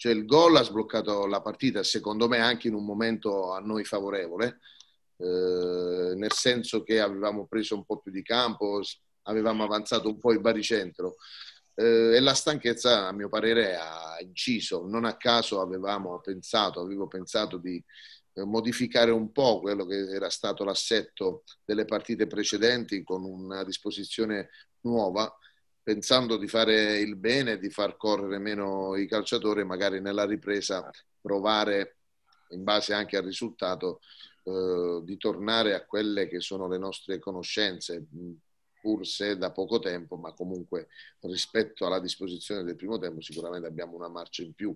Cioè il gol ha sbloccato la partita, secondo me anche in un momento a noi favorevole, eh, nel senso che avevamo preso un po' più di campo, avevamo avanzato un po' il baricentro eh, e la stanchezza a mio parere ha inciso. Non a caso avevamo pensato, avevo pensato di eh, modificare un po' quello che era stato l'assetto delle partite precedenti con una disposizione nuova pensando di fare il bene, di far correre meno i calciatori, magari nella ripresa provare, in base anche al risultato, eh, di tornare a quelle che sono le nostre conoscenze, pur se da poco tempo, ma comunque rispetto alla disposizione del primo tempo sicuramente abbiamo una marcia in più.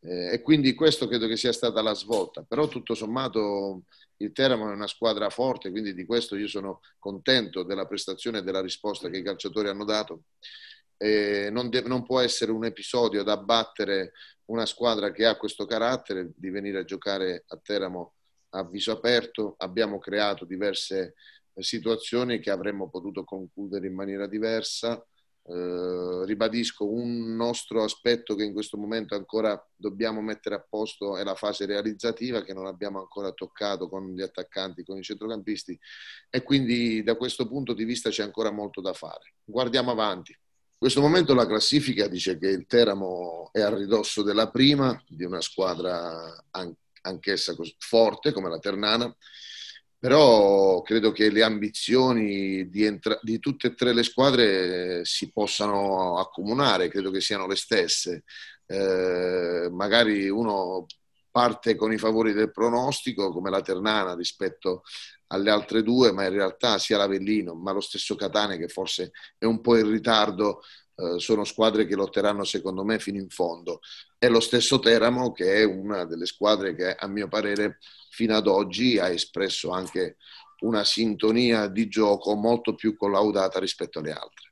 Eh, e quindi questo credo che sia stata la svolta. Però tutto sommato il Teramo è una squadra forte, quindi di questo io sono contento della prestazione e della risposta che i calciatori hanno dato. Eh, non, de- non, può essere un episodio da battere una squadra che ha questo carattere di venire a giocare a Teramo a viso aperto. Abbiamo creato diverse eh, situazioni che avremmo potuto concludere in maniera diversa eh, ribadisco, un nostro aspetto che in questo momento ancora dobbiamo mettere a posto è la fase realizzativa che non abbiamo ancora toccato con gli attaccanti, con i centrocampisti e quindi da questo punto di vista c'è ancora molto da fare. Guardiamo avanti. In questo momento la classifica dice che il Teramo è a ridosso della prima, di una squadra anch'essa forte come la Ternana però credo che le ambizioni di, entra- di, tutte e tre le squadre eh, si possano accomunare, credo che siano le stesse. Eh, magari uno parte con i favori del pronostico come la Ternana rispetto alle altre due, ma in realtà sia l'Avellino, ma lo stesso Catane che forse è un po' in ritardo eh, sono squadre che lotteranno secondo me fino in fondo. È lo stesso Teramo che è una delle squadre che a mio parere fino ad oggi ha espresso anche una sintonia di gioco molto più collaudata rispetto alle altre.